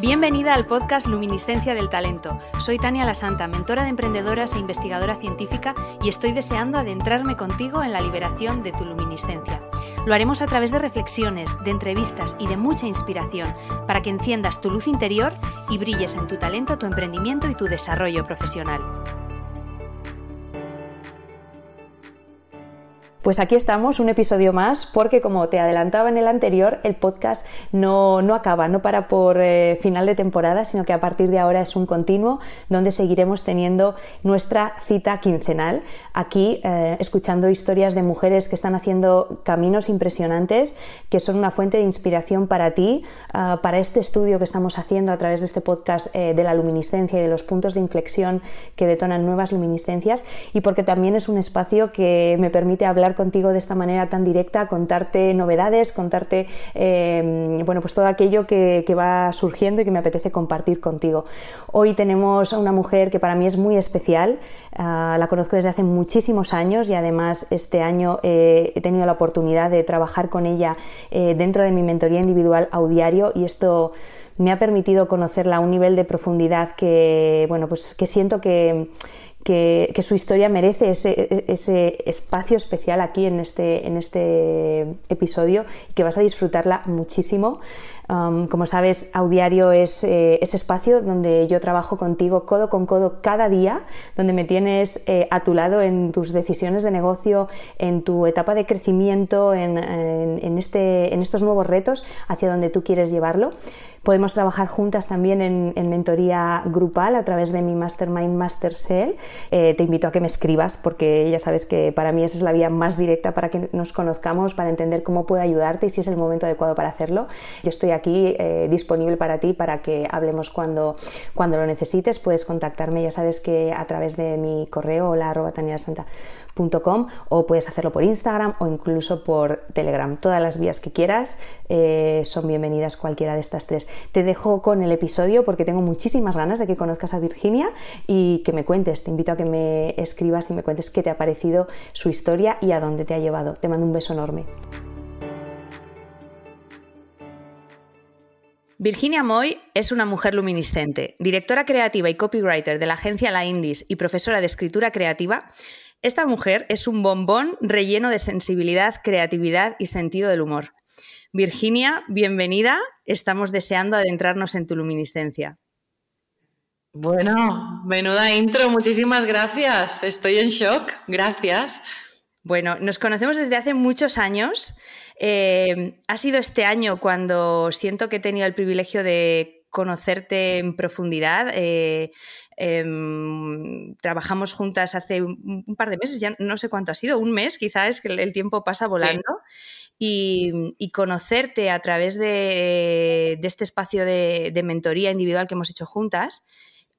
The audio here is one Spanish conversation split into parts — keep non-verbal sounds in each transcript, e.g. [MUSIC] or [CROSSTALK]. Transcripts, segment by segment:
Bienvenida al podcast Luminiscencia del Talento. Soy Tania La Santa, mentora de emprendedoras e investigadora científica y estoy deseando adentrarme contigo en la liberación de tu luminiscencia. Lo haremos a través de reflexiones, de entrevistas y de mucha inspiración para que enciendas tu luz interior y brilles en tu talento, tu emprendimiento y tu desarrollo profesional. Pues aquí estamos, un episodio más, porque como te adelantaba en el anterior, el podcast no, acaba, no para por eh, final de temporada, sino que a partir de ahora es un continuo donde seguiremos teniendo nuestra cita quincenal, aquí eh, escuchando historias de mujeres que están haciendo caminos impresionantes, que son una fuente de inspiración para ti, ah, para este estudio que estamos haciendo a través de este podcast eh, de la luminiscencia y de los puntos de inflexión que detonan nuevas luminiscencias, y porque también es un espacio que me permite hablar contigo de esta manera tan directa, contarte novedades, contarte eh, bueno, pues todo aquello que, va surgiendo y que me apetece compartir contigo. Hoy tenemos a una mujer que para mí es muy especial, ah, la conozco desde hace muchísimos años y además este año eh, he tenido la oportunidad de trabajar con ella eh, dentro de mi mentoría individual audiario y esto me ha permitido conocerla a un nivel de profundidad que, bueno, pues que siento que que, su historia merece ese, espacio especial aquí en este, en este episodio y que vas a disfrutarla muchísimo. Um, como sabes, Audiario es eh, ese espacio donde yo trabajo contigo codo con codo cada día, donde me tienes eh, a tu lado en tus decisiones de negocio, en tu etapa de crecimiento, este, en estos nuevos retos hacia donde tú quieres llevarlo Podemos trabajar juntas también en, mentoría grupal a través de mi Mastermind Mastercell. Eh, te invito a que me escribas porque ya sabes que para mí esa es la vía más directa para que nos conozcamos, para entender cómo puedo ayudarte y si es el momento adecuado para hacerlo. Yo estoy aquí eh, disponible para ti para que hablemos cuando, cuando lo necesites. Puedes contactarme, ya sabes que a través de mi correo la arroba o puedes hacerlo por Instagram o incluso por Telegram. Todas las vías que quieras eh, son bienvenidas cualquiera de estas tres te dejo con el episodio porque tengo muchísimas ganas de que conozcas a Virginia y que me cuentes. Te invito a que me escribas y me cuentes qué te ha parecido su historia y a dónde te ha llevado. Te mando un beso enorme. Virginia Moy es una mujer luminiscente, directora creativa y copywriter de la agencia La Indies y profesora de escritura creativa. Esta mujer es un bombón relleno de sensibilidad, creatividad y sentido del humor. Virginia, bienvenida. Estamos deseando adentrarnos en tu luminiscencia. Bueno, menuda intro, muchísimas gracias. Estoy en shock, gracias. Bueno, nos conocemos desde hace muchos años. Eh, ha sido este año cuando siento que he tenido el privilegio de conocerte en profundidad. Eh, em, trabajamos juntas hace un, par de meses, ya no sé cuánto ha sido, un mes quizás, es que el, tiempo pasa volando. Y, conocerte a través de, este espacio de, de, mentoría individual que hemos hecho juntas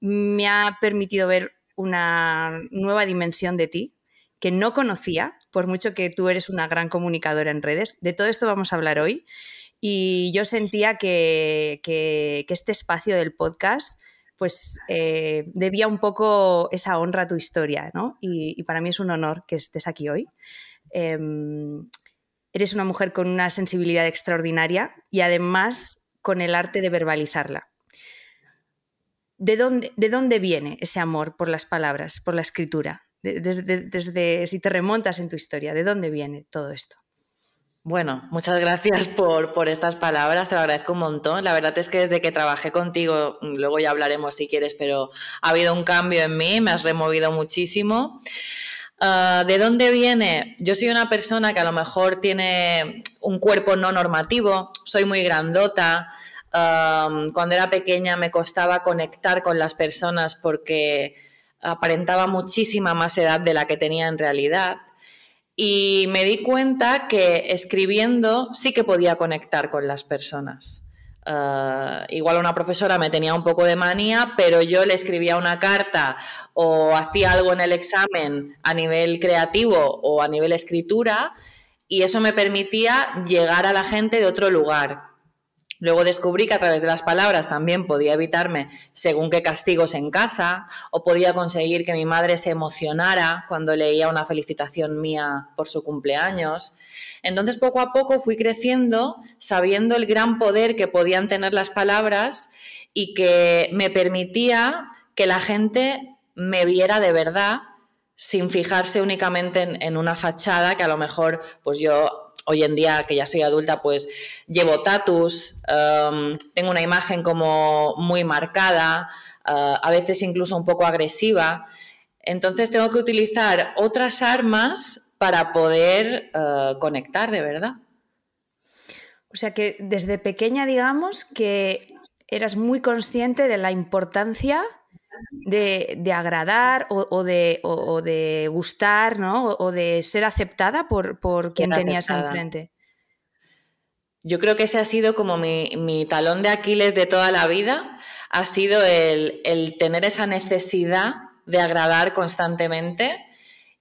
me ha permitido ver una nueva dimensión de ti que no conocía, por mucho que tú eres una gran comunicadora en redes. De todo esto vamos a hablar hoy. Y yo sentía que, este espacio del podcast pues eh, debía un poco esa honra a tu historia, ¿no? Y, para mí es un honor que estés aquí hoy. Em, eres una mujer con una sensibilidad extraordinaria y además con el arte de verbalizarla. ¿De dónde, viene ese amor por las palabras, por la escritura? desde, si te remontas en tu historia, ¿de dónde viene todo esto? Bueno, muchas gracias [LAUGHS] por, estas palabras, te lo agradezco un montón. La verdad es que desde que trabajé contigo, mm, luego ya hablaremos si quieres, pero ha habido un cambio en mí, me has removido muchísimo. Ah, ¿De dónde viene? Yo soy una persona que a lo mejor tiene un cuerpo no normativo, soy muy grandota. cuando era pequeña me costaba conectar con las personas porque aparentaba muchísima más edad de la que tenía en realidad y me di cuenta que escribiendo sí que podía conectar con las personas. Ah, igual una profesora me tenía un poco de manía, pero yo le escribía una carta o hacía algo en el examen a nivel creativo o a nivel escritura y eso me permitía llegar a la gente de otro lugar. Luego descubrí que a través de las palabras también podía evitarme según qué castigos en casa o podía conseguir que mi madre se emocionara cuando leía una felicitación mía por su cumpleaños. Entonces poco a poco fui creciendo sabiendo el gran poder que podían tener las palabras y que me permitía que la gente me viera de verdad sin fijarse únicamente en, una fachada que a lo mejor pues yo hoy en día que ya soy adulta, pues llevo tatus, em, tengo una imagen como muy marcada, eh, a veces incluso un poco agresiva. Entonces tengo que utilizar otras armas para poder eh, conectar de verdad. O sea que desde pequeña digamos que eras muy consciente de la importancia de, agradar o, de, o, de gustar, O, de ser aceptada por, quien tenías enfrente. Yo creo que ese ha sido como mi, talón de Aquiles de toda la vida, ha sido el, el tener esa necesidad de agradar constantemente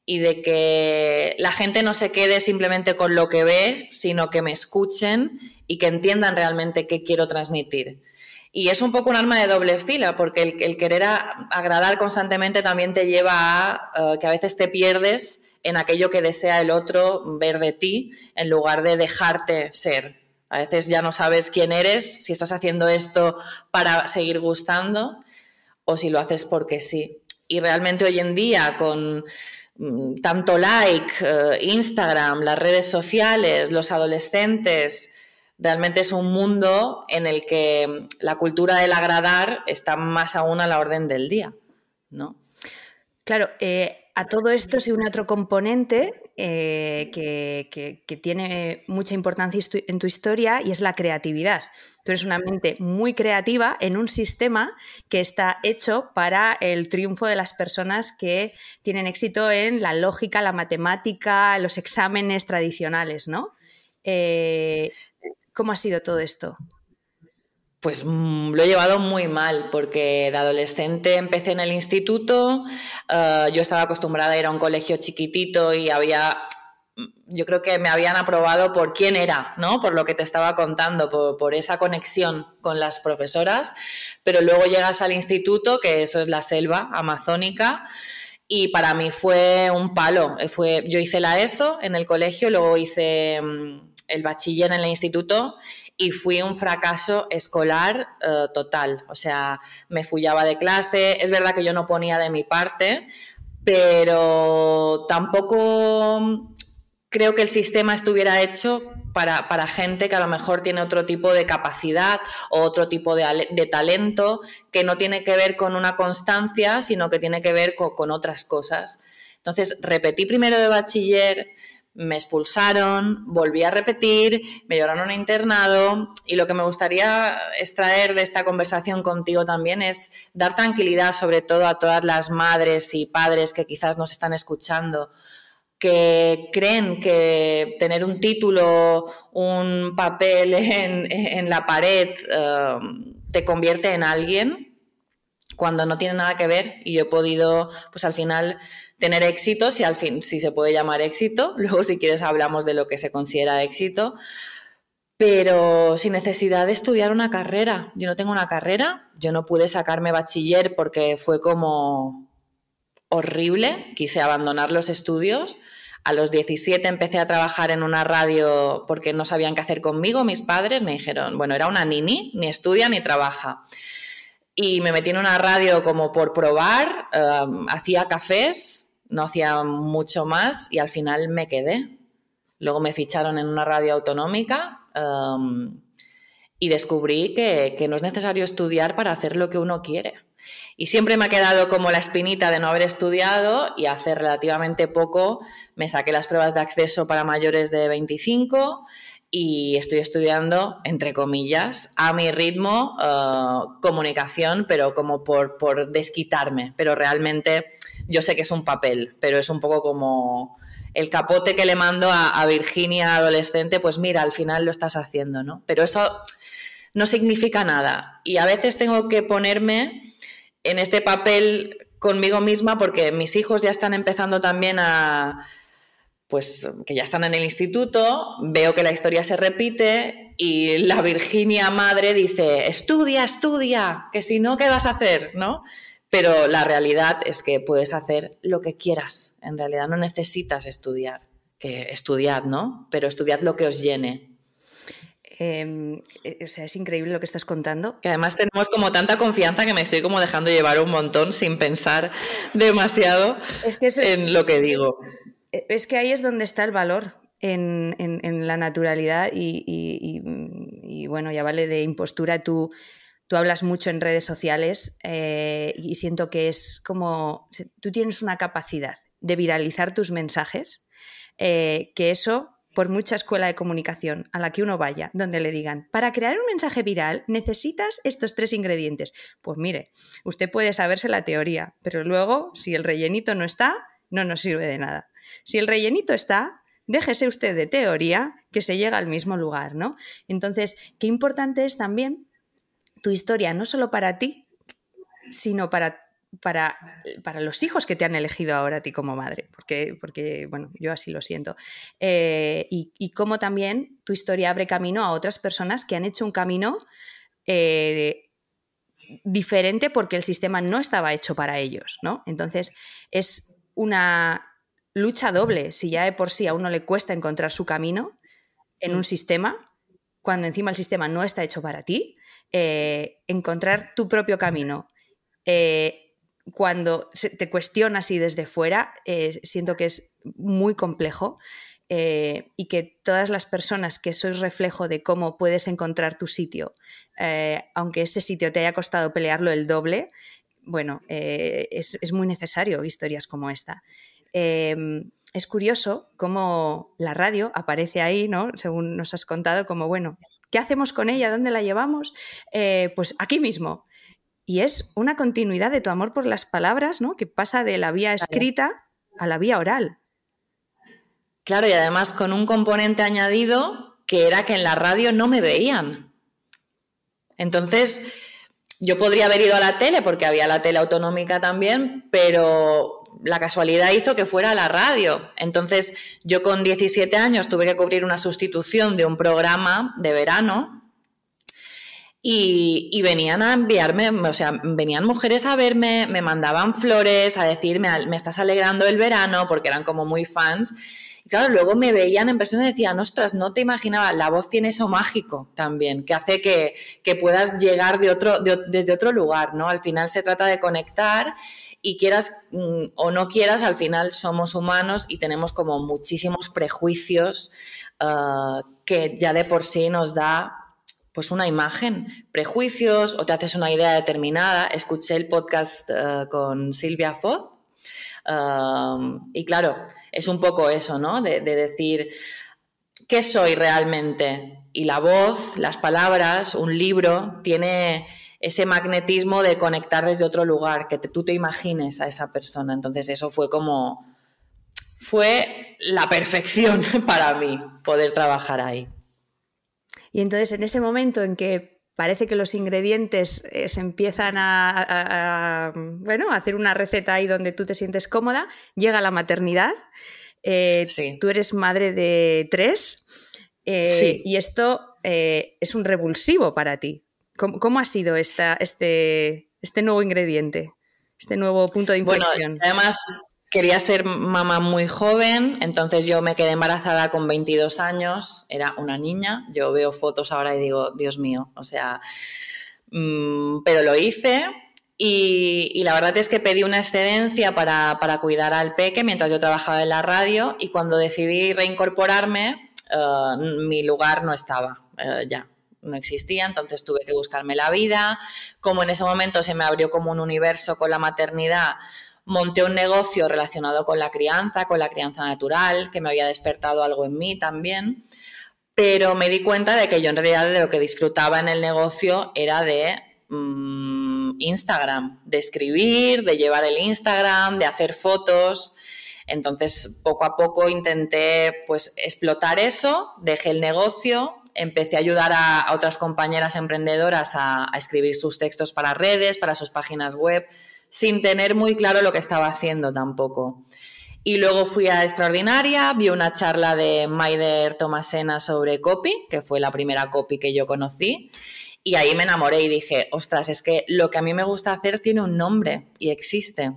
y de que la gente no se quede simplemente con lo que ve, sino que me escuchen y que entiendan realmente qué quiero transmitir. Y es un poco un arma de doble fila, porque el, querer agradar constantemente también te lleva a eh, que a veces te pierdes en aquello que desea el otro ver de ti, en lugar de dejarte ser. A veces ya no sabes quién eres, si estás haciendo esto para seguir gustando o si lo haces porque sí. Y realmente hoy en día con mm, tanto like, eh, Instagram, las redes sociales, los adolescentes, realmente es un mundo en el que la cultura del agradar está más aún a la orden del día, ¿no? Claro, eh, a todo esto se une otro componente eh, que, tiene mucha importancia en tu historia y es la creatividad. Tú eres una mente muy creativa en un sistema que está hecho para el triunfo de las personas que tienen éxito en la lógica, la matemática, los exámenes tradicionales, ¿no? Eh, ¿Cómo ha sido todo esto? Pues mm, lo he llevado muy mal, porque de adolescente empecé en el instituto, eh, yo estaba acostumbrada a ir a un colegio chiquitito y había mm, yo creo que me habían aprobado por quién era, ¿no? Por lo que te estaba contando, por, esa conexión con las profesoras, pero luego llegas al instituto, que eso es la selva amazónica, y para mí fue un palo. Fue, yo hice la ESO en el colegio, luego hice mm, el bachiller en el instituto y fui un fracaso escolar eh, total. O sea, me fullaba de clase, es verdad que yo no ponía de mi parte, pero tampoco creo que el sistema estuviera hecho para, gente que a lo mejor tiene otro tipo de capacidad o otro tipo de, talento que no tiene que ver con una constancia, sino que tiene que ver con otras cosas. Entonces, repetí primero de bachiller, me expulsaron, volví a repetir, me lloraron un internado y lo que me gustaría extraer de esta conversación contigo también es dar tranquilidad sobre todo a todas las madres y padres que quizás nos están escuchando que creen que tener un título, un papel [LAUGHS] en, la pared eh, te convierte en alguien cuando no tiene nada que ver y yo he podido, pues al final, tener éxito, si al fin, si se puede llamar éxito, [LAUGHS] luego si quieres hablamos de lo que se considera éxito, pero sin necesidad de estudiar una carrera. Yo no tengo una carrera, yo no pude sacarme bachiller porque fue como horrible, quise abandonar los estudios. A los 17 empecé a trabajar en una radio porque no sabían qué hacer conmigo. Mis padres me dijeron, bueno, era una nini, ni estudia ni trabaja y me metí en una radio como por probar, um, hacía cafés, no hacía mucho más y al final me quedé. Luego me ficharon en una radio autonómica um, y descubrí que, que, no es necesario estudiar para hacer lo que uno quiere. Y siempre me ha quedado como la espinita de no haber estudiado y hace relativamente poco me saqué las pruebas de acceso para mayores de 25, y estoy estudiando, entre comillas, a mi ritmo eh, comunicación, pero como por, por, desquitarme. Pero realmente yo sé que es un papel, pero es un poco como el capote que le mando a Virginia adolescente, pues mira, al final lo estás haciendo, ¿no? Pero eso no significa nada. Y a veces tengo que ponerme en este papel conmigo misma porque mis hijos ya están empezando también a pues que ya están en el instituto, veo que la historia se repite y la Virginia madre dice, estudia, estudia, que si no, ¿qué vas a hacer? ¿No? Pero la realidad es que puedes hacer lo que quieras, en realidad no necesitas estudiar, que estudiad, ¿no? Pero estudiad lo que os llene. Em, e, o sea, es increíble lo que estás contando. Que además tenemos como tanta confianza que me estoy como dejando llevar un montón sin pensar demasiado en lo que digo. Eh, es que ahí es donde está el valor, en, la naturalidad y, bueno, ya vale de impostura. Tú, hablas mucho en redes sociales eh, y siento que es como, tú tienes una capacidad de viralizar tus mensajes, eh, que eso, por mucha escuela de comunicación a la que uno vaya, donde le digan, para crear un mensaje viral necesitas estos tres ingredientes. Pues mire, usted puede saberse la teoría, pero luego, si el rellenito no está, no nos sirve de nada. Si el rellenito está, déjese usted de teoría que se llega al mismo lugar, ¿no? Entonces, qué importante es también tu historia, no solo para ti, sino para para, los hijos que te han elegido ahora a ti como madre, porque, bueno, yo así lo siento. Eh, y, cómo también tu historia abre camino a otras personas que han hecho un camino eh, diferente porque el sistema no estaba hecho para ellos, ¿no? Entonces, es una lucha doble, si ya de por sí a uno le cuesta encontrar su camino en un mm. sistema, cuando encima el sistema no está hecho para ti, eh, encontrar tu propio camino. Eh, cuando te cuestionas y desde fuera, eh, siento que es muy complejo y que todas las personas que sois reflejo de cómo puedes encontrar tu sitio, aunque ese sitio te haya costado pelearlo el doble, bueno, es muy necesario historias como esta. Em, es curioso cómo la radio aparece ahí, ¿no? Según nos has contado, como, bueno, ¿qué hacemos con ella? ¿Dónde la llevamos? Eh, pues aquí mismo. Y es una continuidad de tu amor por las palabras, ¿no? Que pasa de la vía escrita a la vía oral. Claro, y además con un componente añadido que era que en la radio no me veían. Entonces, yo podría haber ido a la tele porque había la tele autonómica también, pero la casualidad hizo que fuera a la radio. Entonces, yo con 17 años tuve que cubrir una sustitución de un programa de verano y, venían a enviarme, o sea, venían mujeres a verme, me mandaban flores, a decirme, me estás alegrando el verano, porque eran como muy fans. Y claro, luego me veían en persona y decían, ostras, no te imaginaba, la voz tiene eso mágico también, que hace que, puedas llegar de otro, desde otro lugar, ¿no? Al final se trata de conectar y quieras mm, o no quieras, al final somos humanos y tenemos como muchísimos prejuicios ah, que ya de por sí nos da pues una imagen, prejuicios o te haces una idea determinada. Escuché el podcast ah, con Silvia Foz ah, y claro, es un poco eso, ¿no? de decir, ¿qué soy realmente? Y la voz, las palabras, un libro, tiene ese magnetismo de conectar desde otro lugar, que tú te imagines a esa persona. Entonces eso fue como, fue la perfección [LAUGHS] para mí poder trabajar ahí. Y entonces en ese momento en que parece que los ingredientes eh, se empiezan a, bueno, a hacer una receta ahí donde tú te sientes cómoda, llega la maternidad, eh, tú eres madre de tres eh, y esto es un revulsivo para ti. ¿Cómo, ha sido este, este, nuevo ingrediente, este nuevo punto de inflexión? además, quería ser mamá muy joven, entonces yo me quedé embarazada con 22 años, era una niña, yo veo fotos ahora y digo, Dios mío, o sea, mm, pero lo hice. Y, la verdad es que pedí una excedencia para, cuidar al peque mientras yo trabajaba en la radio y cuando decidí reincorporarme, eh, mi lugar no estaba eh, ya no existía, entonces tuve que buscarme la vida. Como en ese momento se me abrió como un universo con la maternidad, monté un negocio relacionado con la crianza, con la crianza natural, que me había despertado algo en mí también, pero me di cuenta de que yo en realidad de lo que disfrutaba en el negocio era de mm, Instagram, de escribir, de llevar el Instagram, de hacer fotos. Entonces, poco a poco intenté pues explotar eso, dejé el negocio, empecé a ayudar a, otras compañeras emprendedoras a, a, escribir sus textos para redes, para sus páginas web, sin tener muy claro lo que estaba haciendo tampoco. Y luego fui a Extraordinaria, vi una charla de Maider Tomasena sobre copy, que fue la primera copy que yo conocí, y ahí me enamoré y dije, ostras, es que lo que a mí me gusta hacer tiene un nombre y existe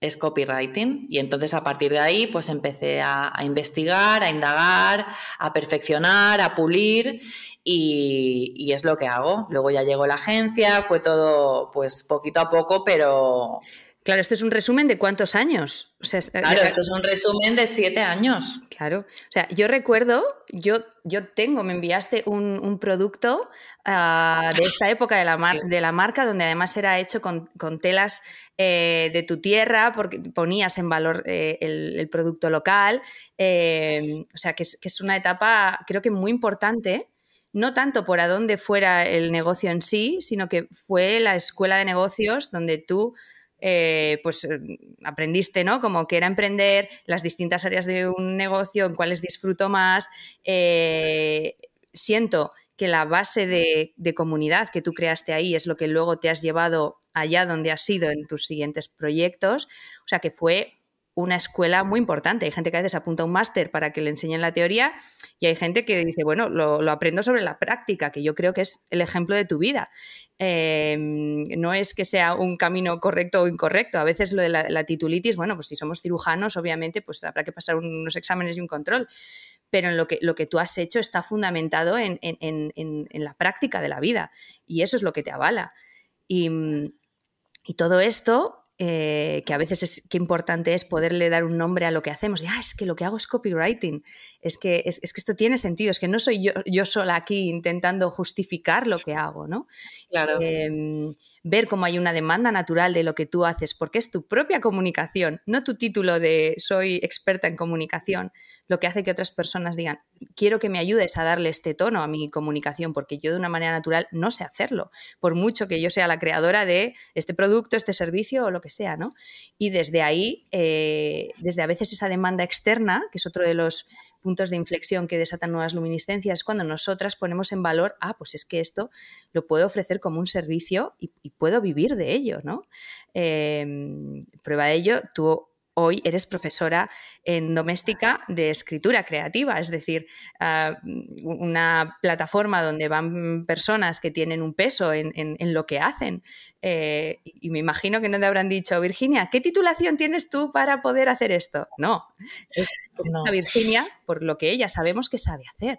es copywriting. Y entonces a partir de ahí, pues empecé a, investigar, a indagar, a perfeccionar, a pulir y, y, es lo que hago. Luego ya llegó la agencia, fue todo pues poquito a poco, pero, Claro, esto es un resumen de cuántos años. Eh, claro, esto es un resumen de siete años. Claro. O sea, yo recuerdo, yo, yo tengo, me enviaste un, producto ah, de esta época de la, de la marca, donde además era hecho con, telas eh, de tu tierra, porque ponías en valor eh, el, producto local. Em, o sea, que es, que es una etapa, creo que muy importante no tanto por a dónde fuera el negocio en sí, sino que fue la escuela de negocios donde tú eh, pues eh, aprendiste, ¿no? Como que era emprender, las distintas áreas de un negocio, en cuáles disfruto más. Eh, siento que la base de, de, comunidad que tú creaste ahí es lo que luego te has llevado allá donde has ido en tus siguientes proyectos. O sea que fue una escuela muy importante. Hay gente que a veces apunta a un máster para que le enseñen la teoría y hay gente que dice, bueno, lo, aprendo sobre la práctica, que yo creo que es el ejemplo de tu vida. Em, no es que sea un camino correcto o incorrecto. A veces lo de la, titulitis, bueno, pues si somos cirujanos, obviamente, pues habrá que pasar unos exámenes y un control pero en lo que, lo que tú has hecho está fundamentado en, la práctica de la vida y eso es lo que te avala. Y, y todo esto eh, que a veces es que importante es poderle dar un nombre a lo que hacemos. Y, ah, es que lo que hago es copywriting, es que, es, que esto tiene sentido, es que no soy yo, yo, sola aquí intentando justificar lo que hago, ¿no? Claro. Em, ver cómo hay una demanda natural de lo que tú haces, porque es tu propia comunicación, no tu título de soy experta en comunicación, lo que hace que otras personas digan, quiero que me ayudes a darle este tono a mi comunicación, porque yo de una manera natural no sé hacerlo, por mucho que yo sea la creadora de este producto, este servicio o lo que sea, ¿no? Y desde ahí, eh, desde a veces esa demanda externa, que es otro de los puntos de inflexión que desatan nuevas luminiscencias, cuando nosotras ponemos en valor, ah, pues es que esto lo puedo ofrecer como un servicio y, puedo vivir de ello, ¿no? Em, prueba de ello, tú hoy eres profesora en doméstica de escritura creativa, es decir, ah, una plataforma donde van personas que tienen un peso en, lo que hacen. Eh, y me imagino que no te habrán dicho, Virginia, ¿qué titulación tienes tú para poder hacer esto? No, no. Virginia, por lo que ella sabemos que sabe hacer.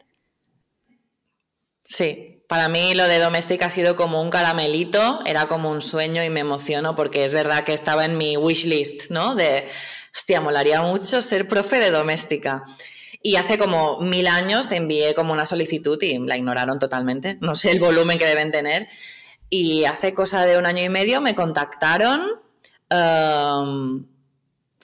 Sí, para mí lo de doméstica ha sido como un caramelito, era como un sueño y me emociono porque es verdad que estaba en mi wish list, ¿no? De, hostia, molaría mucho ser profe de doméstica. Y hace como mil años envié como una solicitud y la ignoraron totalmente, no sé el volumen que deben tener. Y hace cosa de un año y medio me contactaron. Um,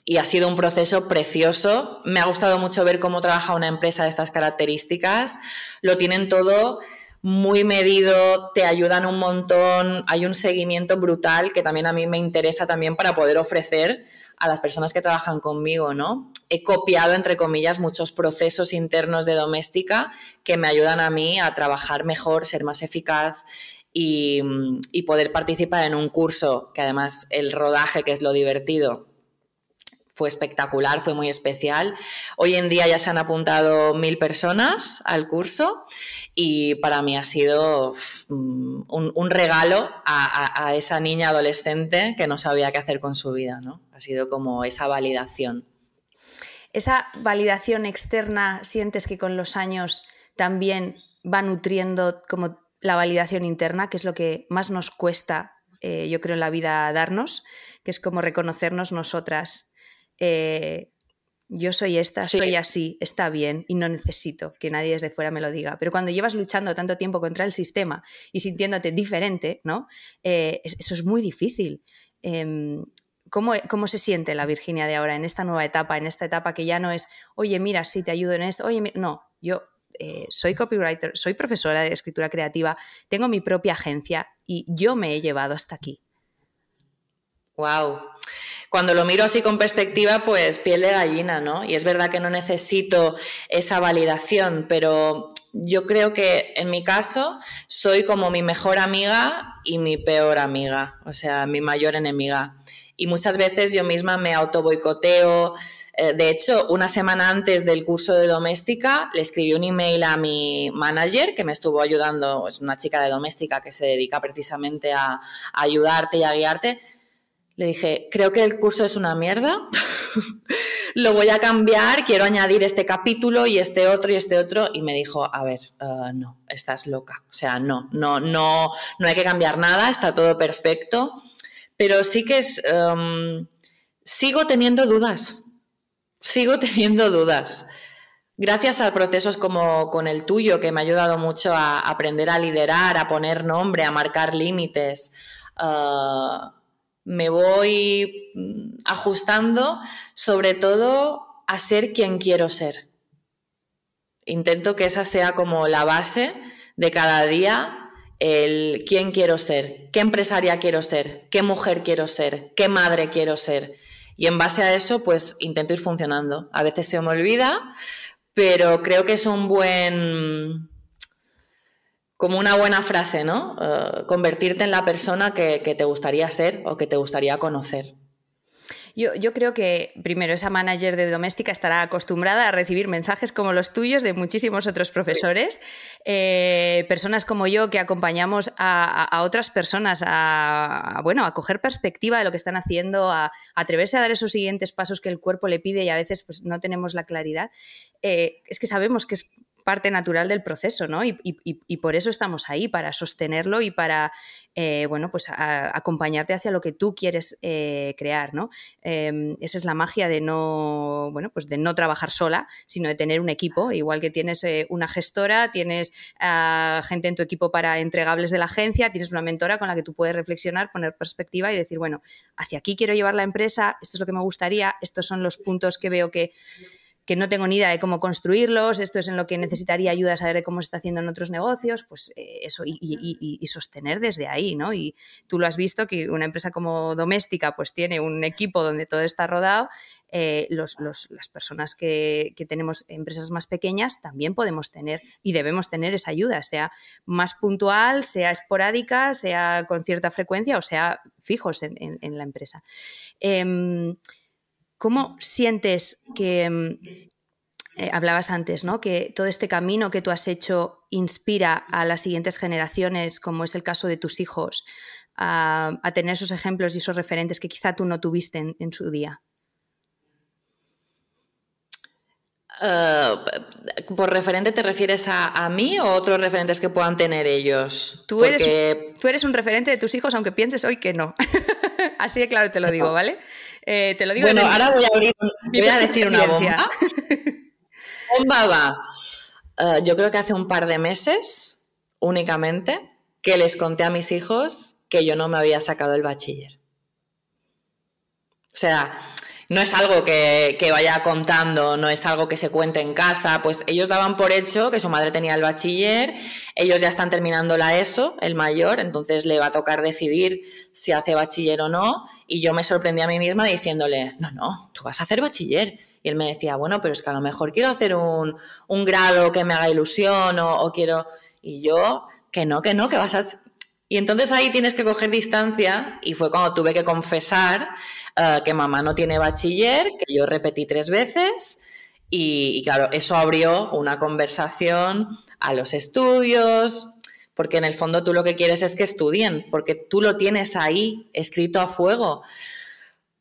y ha sido un proceso precioso. Me ha gustado mucho ver cómo trabaja una empresa de estas características. Lo tienen todo muy medido, te ayudan un montón, hay un seguimiento brutal que también a mí me interesa también para poder ofrecer a las personas que trabajan conmigo, ¿no? He copiado, entre comillas, muchos procesos internos de doméstica que me ayudan a mí a trabajar mejor, ser más eficaz y, y poder participar en un curso, que además el rodaje, que es lo divertido, fue espectacular, fue muy especial. Hoy en día ya se han apuntado mil personas al curso y para mí ha sido mm, un, regalo a, esa niña adolescente que no sabía qué hacer con su vida, ¿no? Ha sido como esa validación. Esa validación externa, sientes que con los años también va nutriendo como la validación interna, que es lo que más nos cuesta, eh, yo creo, en la vida darnos, que es como reconocernos nosotras eh, yo soy esta, soy así, está bien y no necesito que nadie desde fuera me lo diga. Pero cuando llevas luchando tanto tiempo contra el sistema y sintiéndote diferente, ¿no? Eh, eso es muy difícil. Em, ¿cómo, se siente la Virginia de ahora en esta nueva etapa, en esta etapa que ya no es, oye, mira, sí, te ayudo en esto, oye, mira. no, yo eh, soy copywriter, soy profesora de escritura creativa, tengo mi propia agencia y yo me he llevado hasta aquí. Wow, cuando lo miro así con perspectiva, pues piel de gallina, ¿no? Y es verdad que no necesito esa validación, pero yo creo que en mi caso soy como mi mejor amiga y mi peor amiga, o sea, mi mayor enemiga. Y muchas veces yo misma me auto boicoteo. Eh, de hecho, una semana antes del curso de doméstica, le escribí un email a mi manager que me estuvo ayudando, es una chica de doméstica que se dedica precisamente a, a ayudarte y a guiarte le dije, creo que el curso es una mierda, [LAUGHS] lo voy a cambiar, quiero añadir este capítulo y este otro y este otro. Y me dijo, a ver, eh, no, estás loca. O sea, no, no, no, no hay que cambiar nada, está todo perfecto. Pero sí que es, em, sigo teniendo dudas, sigo [LAUGHS] teniendo dudas. Gracias a procesos como con el tuyo, que me ha ayudado mucho a aprender a liderar, a poner nombre, a marcar límites. Eh, me voy mm, ajustando sobre todo a ser quien quiero ser. Intento que esa sea como la base de cada día, el quién quiero ser, qué empresaria quiero ser, qué mujer quiero ser, qué madre quiero ser. Y en base a eso, pues intento ir funcionando. A veces se me olvida, pero creo que es un buen como una buena frase, ¿no? Eh, convertirte en la persona que, te gustaría ser o que te gustaría conocer. Yo, creo que primero esa manager de doméstica estará acostumbrada a recibir mensajes como los tuyos de muchísimos otros profesores, eh, personas como yo que acompañamos a, otras personas a, bueno, a coger perspectiva de lo que están haciendo, a, atreverse a dar esos siguientes pasos que el cuerpo le pide y a veces pues, no tenemos la claridad. Eh, es que sabemos que es parte natural del proceso, ¿no? Y, por eso estamos ahí, para sostenerlo y para, eh, bueno, pues acompañarte hacia lo que tú quieres eh, crear, ¿no? Em, esa es la magia de no, bueno, pues de no trabajar sola, sino de tener un equipo, igual que tienes eh, una gestora, tienes gente en tu equipo para entregables de la agencia, tienes una mentora con la que tú puedes reflexionar, poner perspectiva y decir, bueno, hacia aquí quiero llevar la empresa, esto es lo que me gustaría, estos son los puntos que veo que que no tengo ni idea de cómo construirlos, esto es en lo que necesitaría ayuda a saber de cómo se está haciendo en otros negocios, pues eh, eso, y, sostener desde ahí, ¿no? Y tú lo has visto que una empresa como doméstica pues tiene un equipo donde todo está rodado, eh, las personas que, tenemos empresas más pequeñas también podemos tener y debemos tener esa ayuda, sea más puntual, sea esporádica, sea con cierta frecuencia o sea fijos en, la empresa. Em, ¿Cómo sientes que, mm, eh, hablabas antes, Que todo este camino que tú has hecho inspira a las siguientes generaciones, como es el caso de tus hijos, a, tener esos ejemplos y esos referentes que quizá tú no tuviste en, su día. Eh, ¿Por referente te refieres a, mí o otros referentes que puedan tener ellos? Tú eres, tú eres un referente de tus hijos, aunque pienses hoy que no. [LAUGHS] Así de claro te lo digo, ¿vale? Eh, te lo digo Bueno, ahora voy a [LAUGHS] a decir una bomba. [LAUGHS] bomba va. Eh, yo creo que hace un par de meses únicamente que les conté a mis hijos que yo no me había sacado el bachiller. O sea, no es algo que, vaya contando, no es algo que se cuente en casa, pues ellos daban por hecho que su madre tenía el bachiller, ellos ya están terminando la ESO, el mayor, entonces le va a tocar decidir si hace bachiller o no, y yo me sorprendí a mí misma diciéndole, no, no, tú vas a hacer bachiller. Y él me decía, bueno, pero es que a lo mejor quiero hacer un, grado que me haga ilusión o, o quiero... Y yo, que no, que no, que vas a y entonces ahí tienes que coger distancia y fue cuando tuve que confesar eh, que mamá no tiene bachiller, que yo repetí tres veces y, y, claro, eso abrió una conversación a los estudios, porque en el fondo tú lo que quieres es que estudien, porque tú lo tienes ahí escrito a fuego,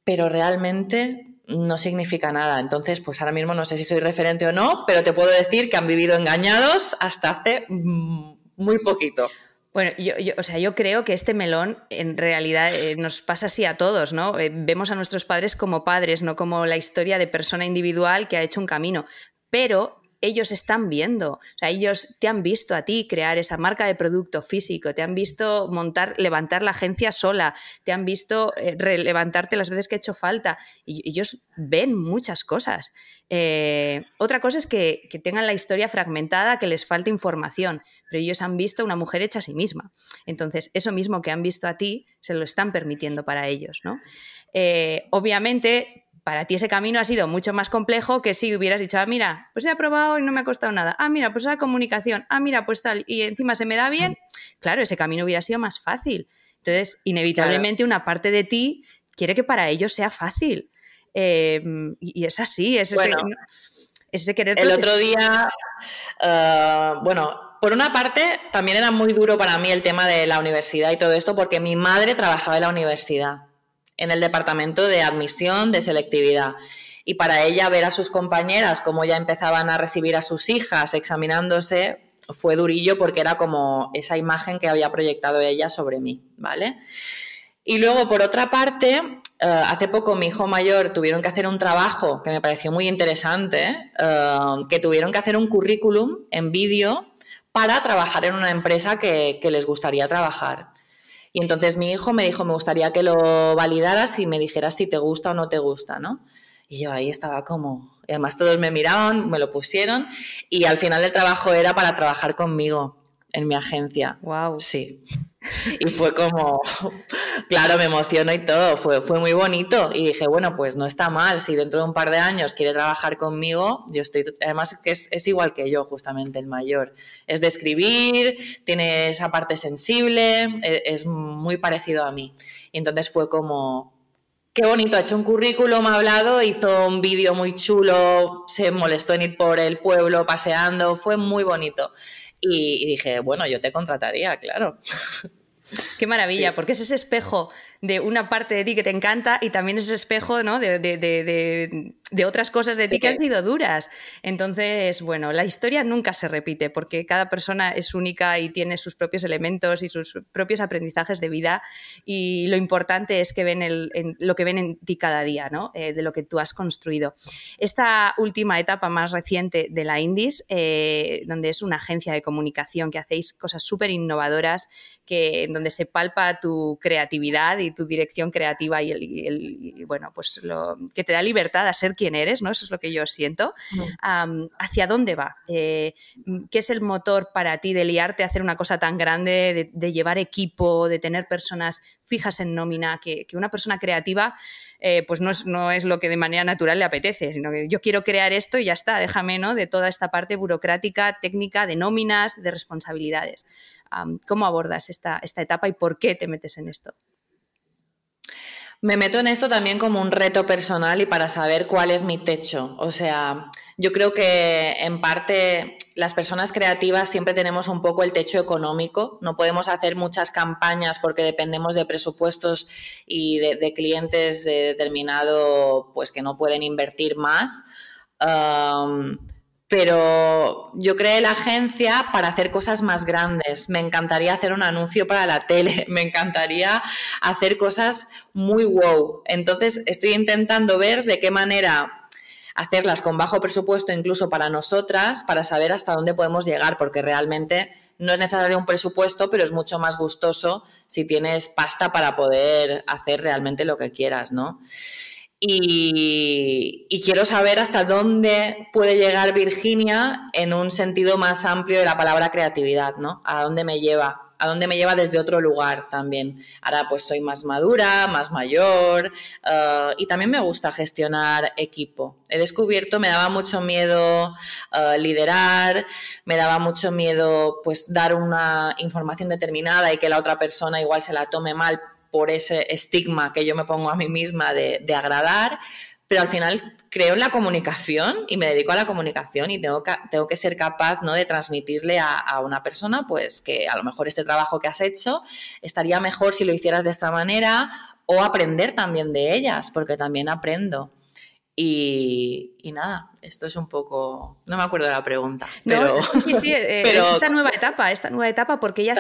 pero realmente no significa nada. Entonces, pues ahora mismo no sé si soy referente o no, pero te puedo decir que han vivido engañados hasta hace mm, muy poquito. Bueno, yo, o sea, yo creo que este melón en realidad eh, nos pasa así a todos, ¿no? Eh, vemos a nuestros padres como padres, no como la historia de persona individual que ha hecho un camino. Pero ellos están viendo, o sea, ellos te han visto a ti crear esa marca de producto físico, te han visto montar, levantar la agencia sola, te han visto eh, relevantarte las veces que ha hecho falta. Y ellos ven muchas cosas. Eh, otra cosa es que, tengan la historia fragmentada, que les falta información, pero ellos han visto una mujer hecha a sí misma. Entonces, eso mismo que han visto a ti, se lo están permitiendo para ellos, ¿no? Eh, obviamente para ti ese camino ha sido mucho más complejo que si hubieras dicho, ah, mira, pues he aprobado y no me ha costado nada, ah, mira, pues la comunicación, ah, mira, pues tal, y encima se me da bien, claro, ese camino hubiera sido más fácil. Entonces, inevitablemente una parte de ti quiere que para ellos sea fácil. Em, y es así, es ese, querer. El otro día, eh, bueno, por una parte, también era muy duro para mí el tema de la universidad y todo esto, porque mi madre trabajaba en la universidad en el departamento de admisión de selectividad. Y para ella ver a sus compañeras cómo ya empezaban a recibir a sus hijas examinándose fue durillo porque era como esa imagen que había proyectado ella sobre mí, ¿vale? Y luego, por otra parte, eh, hace poco mi hijo mayor tuvieron que hacer un trabajo que me pareció muy interesante, eh, que tuvieron que hacer un currículum en vídeo para trabajar en una empresa que les gustaría trabajar. Y entonces mi hijo me dijo, me gustaría que lo validaras y me dijeras si te gusta o no te gusta, ¿no? Y yo ahí estaba como, y además todos me miraban, me lo pusieron y al final del trabajo era para trabajar conmigo en mi agencia. Wow. Sí. [LAUGHS] Y fue como, [LAUGHS] claro, me emocionó y todo, fue, fue muy bonito. Y dije, bueno, pues no está mal, si dentro de un par de años quiere trabajar conmigo, yo estoy, además que es, igual que yo, justamente el mayor. Es de escribir, tiene esa parte sensible, e, es, muy parecido a mí. Y entonces fue como, qué bonito, ha hecho un currículum, ha hablado, hizo un vídeo muy chulo, se molestó en ir por el pueblo paseando, fue muy bonito. Y, dije, bueno, yo te contrataría, claro. Qué maravilla, porque es ese espejo de una parte de ti que te encanta y también ese espejo ¿no? de, de, de de otras cosas de ti que han sido duras. Entonces, bueno, la historia nunca se repite porque cada persona es única y tiene sus propios elementos y sus propios aprendizajes de vida y lo importante es que ven en, lo que ven en ti cada día, ¿no? Eh, de lo que tú has construido. Esta última etapa más reciente de la Indies, eh, donde es una agencia de comunicación que hacéis cosas súper innovadoras, donde se palpa tu creatividad y tu dirección creativa y, el, bueno, pues lo que te da libertad a ser quién eres, ¿no? Eso es lo que yo siento. ¿Hacia dónde va? Eh, mm, ¿Qué es el motor para ti de liarte hacer una cosa tan grande, de, llevar equipo, de tener personas fijas en nómina? Que, una persona creativa, eh, pues no es, lo que de manera natural le apetece, sino que yo quiero crear esto y ya está, déjame, ¿no? De toda esta parte burocrática, técnica, de nóminas, de responsabilidades. ¿Cómo abordas esta etapa y por qué te metes en esto? Me meto en esto también como un reto personal y para saber cuál es mi techo. O sea, yo creo que en parte las personas creativas siempre tenemos un poco el techo económico. No podemos hacer muchas campañas porque dependemos de presupuestos y de, clientes de determinado, pues que no pueden invertir más pero yo creé la agencia para hacer cosas más grandes. Me encantaría hacer un anuncio para la tele, [LAUGHS] me encantaría hacer cosas muy wow. Entonces estoy intentando ver de qué manera hacerlas con bajo presupuesto incluso para nosotras, para saber hasta dónde podemos llegar, porque realmente no es necesario un presupuesto, pero es mucho más gustoso si tienes pasta para poder hacer realmente lo que quieras, ¿no? Y, quiero saber hasta dónde puede llegar Virginia en un sentido más amplio de la palabra creatividad, ¿no? ¿A dónde me lleva? ¿A dónde me lleva desde otro lugar también? Ahora pues soy más madura, más mayor eh, y también me gusta gestionar equipo. He descubierto, me daba mucho miedo eh, liderar, me daba mucho miedo pues dar una información determinada y que la otra persona igual se la tome mal por ese estigma que yo me pongo a mí misma de, agradar, pero al final creo en la comunicación y me dedico a la comunicación y tengo que, tengo que ser capaz ¿no? de transmitirle a, una persona pues que a lo mejor este trabajo que has hecho estaría mejor si lo hicieras de esta manera o aprender también de ellas, porque también aprendo. Y, nada, esto es un poco. No me acuerdo de la pregunta. Pero... sí, sí, [LAUGHS] eh, esta nueva etapa, esta nueva etapa, porque ya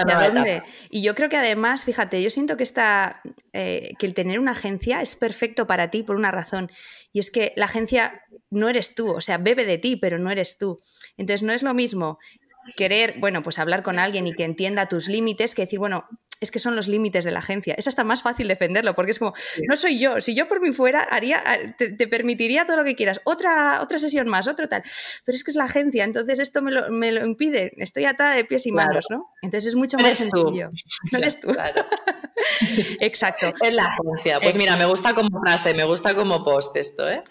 Y yo creo que además, fíjate, yo siento que, esta, eh, que el tener una agencia es perfecto para ti por una razón. Y es que la agencia no eres tú, o sea, bebe de ti, pero no eres tú. Entonces no es lo mismo querer, bueno, pues hablar con alguien y que entienda tus límites que decir, bueno, es que son los límites de la agencia. Es hasta más fácil defenderlo, porque es como, no soy yo, si yo por mí fuera, haría, te, permitiría todo lo que quieras, otra, otra sesión más, otro tal, pero es que es la agencia, entonces esto me lo, me lo impide, estoy atada de pies y manos, ¿no? Entonces es mucho más sencillo. [LAUGHS] No eres tú. Claro. [LAUGHS] Exacto. Es la agencia. Pues mira, me gusta como frase, me gusta como post esto, ¿eh?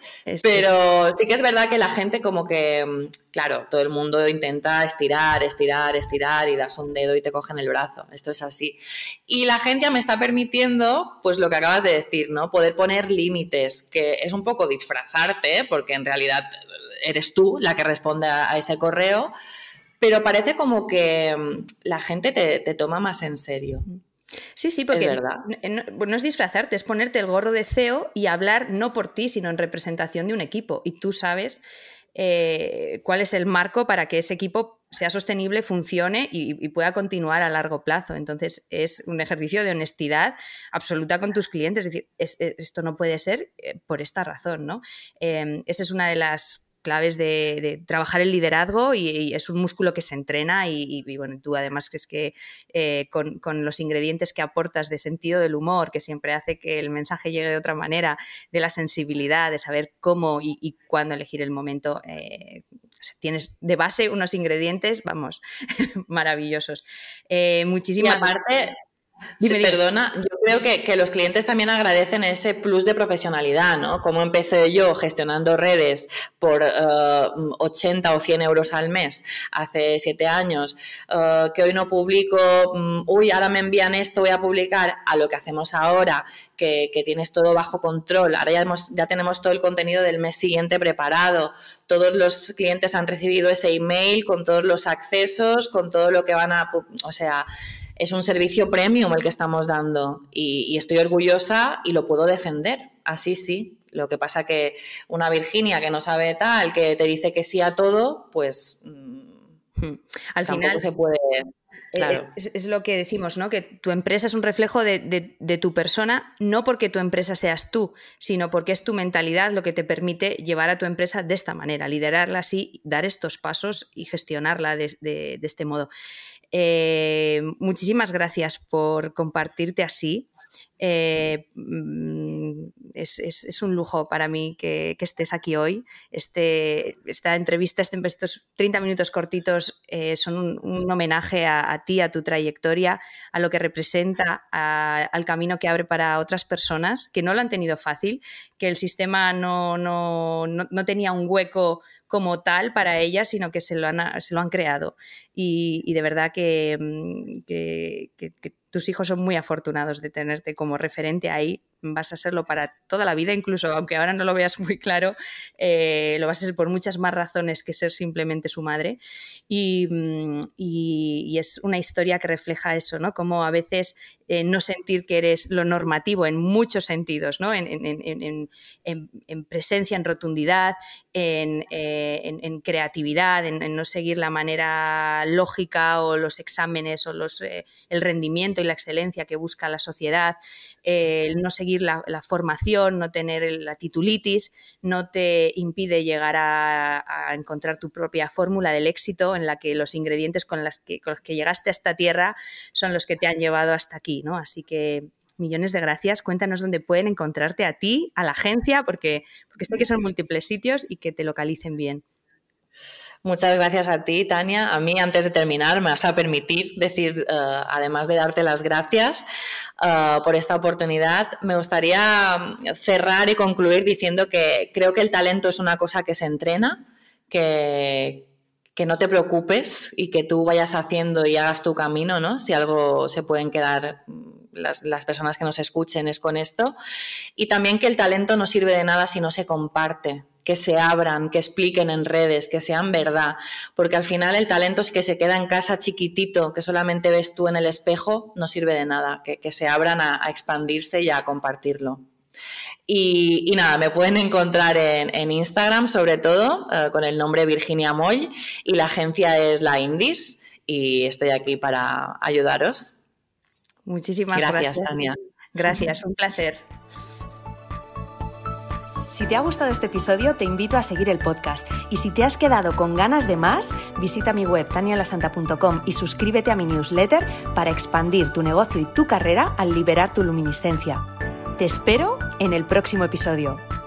Pero sí que es verdad que la gente como que, mm, claro, todo el mundo intenta estirar, estirar, estirar y das un dedo y te cogen el brazo. Esto es así. Y la ya me está permitiendo, pues lo que acabas de decir, ¿no? Poder poner límites, que es un poco disfrazarte, porque en realidad eres tú la que responde a, ese correo, pero parece como que mm, la gente te, toma más en serio. Sí, sí, porque no, es disfrazarte, es ponerte el gorro de CEO y hablar no por ti, sino en representación de un equipo. Y tú sabes eh, cuál es el marco para que ese equipo sea sostenible, funcione y, pueda continuar a largo plazo. Entonces, es un ejercicio de honestidad absoluta con tus clientes. Es decir, e, esto no puede ser eh, por esta razón, ¿no? Em, esa es una de las claves de, trabajar el liderazgo y, es un músculo que se entrena y, bueno, tú además que es eh, que con, los ingredientes que aportas de sentido del humor, que siempre hace que el mensaje llegue de otra manera, de la sensibilidad, de saber cómo y, cuándo elegir el momento, eh, tienes de base unos ingredientes, vamos, [LAUGHS] maravillosos. Eh, muchísima parte. Perdona, yo creo que, los clientes también agradecen ese plus de profesionalidad, ¿no? Como empecé yo gestionando redes por 80 eh, o 100 euros al mes hace 7 años, eh, que hoy no publico, mm, uy, ahora me envían esto, voy a publicar, a lo que hacemos ahora, que, tienes todo bajo control, ahora ya, ya tenemos todo el contenido del mes siguiente preparado, todos los clientes han recibido ese email con todos los accesos, con todo lo que van a, o sea, es un servicio premium el que estamos dando y, estoy orgullosa y lo puedo defender. Así sí. Lo que pasa que una Virginia que no sabe tal, que te dice que sí a todo, pues mm, hmm. al final se puede. Eh, claro. Eh, es, lo que decimos, ¿no? Que tu empresa es un reflejo de, tu persona, no porque tu empresa seas tú, sino porque es tu mentalidad lo que te permite llevar a tu empresa de esta manera, liderarla así, dar estos pasos y gestionarla de este modo. Eh, muchísimas gracias por compartirte así. Eh, mm, es, un lujo para mí que, estés aquí hoy. Este, esta entrevista, este, estos 30 minutos cortitos eh, son un, homenaje a, ti, a tu trayectoria, a lo que representa, al camino que abre para otras personas que no lo han tenido fácil, que el sistema no, tenía un hueco como tal para ellas, sino que se lo han, creado. Y, de verdad que mm, tus hijos son muy afortunados de tenerte como referente ahí vas a serlo para toda la vida, incluso aunque ahora no lo veas muy claro, eh, lo vas a ser por muchas más razones que ser simplemente su madre. Y, mm, es una historia que refleja eso, ¿no? Como a veces eh, no sentir que eres lo normativo en muchos sentidos, ¿no? En, presencia, en rotundidad, en, eh, creatividad, en, no seguir la manera lógica o los exámenes o los, el rendimiento y la excelencia que busca la sociedad, el no seguir la, formación, no tener la titulitis, no te impide llegar a, encontrar tu propia fórmula del éxito en la que los ingredientes con, las que, los que llegaste a esta tierra son los que te han llevado hasta aquí, ¿no? Así que millones de gracias. Cuéntanos dónde pueden encontrarte a ti, a la agencia, porque, porque sé que son múltiples sitios y que te localicen bien. Muchas gracias a ti, Tania. A mí, antes de terminar, me vas a permitir decir, eh, además de darte las gracias eh, por esta oportunidad, me gustaría cerrar y concluir diciendo que creo que el talento es una cosa que se entrena, que, que no te preocupes y que tú vayas haciendo y hagas tu camino, ¿no? Si algo se pueden quedar mm, las, las, personas que nos escuchen es con esto. Y también que el talento no sirve de nada si no se comparte que se abran, que expliquen en redes, que sean verdad, porque al final el talento es que se queda en casa chiquitito, que solamente ves tú en el espejo, no sirve de nada, que, se abran a, expandirse y a compartirlo. Y, nada, me pueden encontrar en, Instagram sobre todo eh, con el nombre Virginia Moy y la agencia es la Indies y estoy aquí para ayudaros. Muchísimas gracias. Gracias, Tania. Gracias, un placer. Si te ha gustado este episodio, te invito a seguir el podcast. Y si te has quedado con ganas de más, visita mi web tanialasanta.com y suscríbete a mi newsletter para expandir tu negocio y tu carrera al liberar tu luminiscencia. Te espero en el próximo episodio.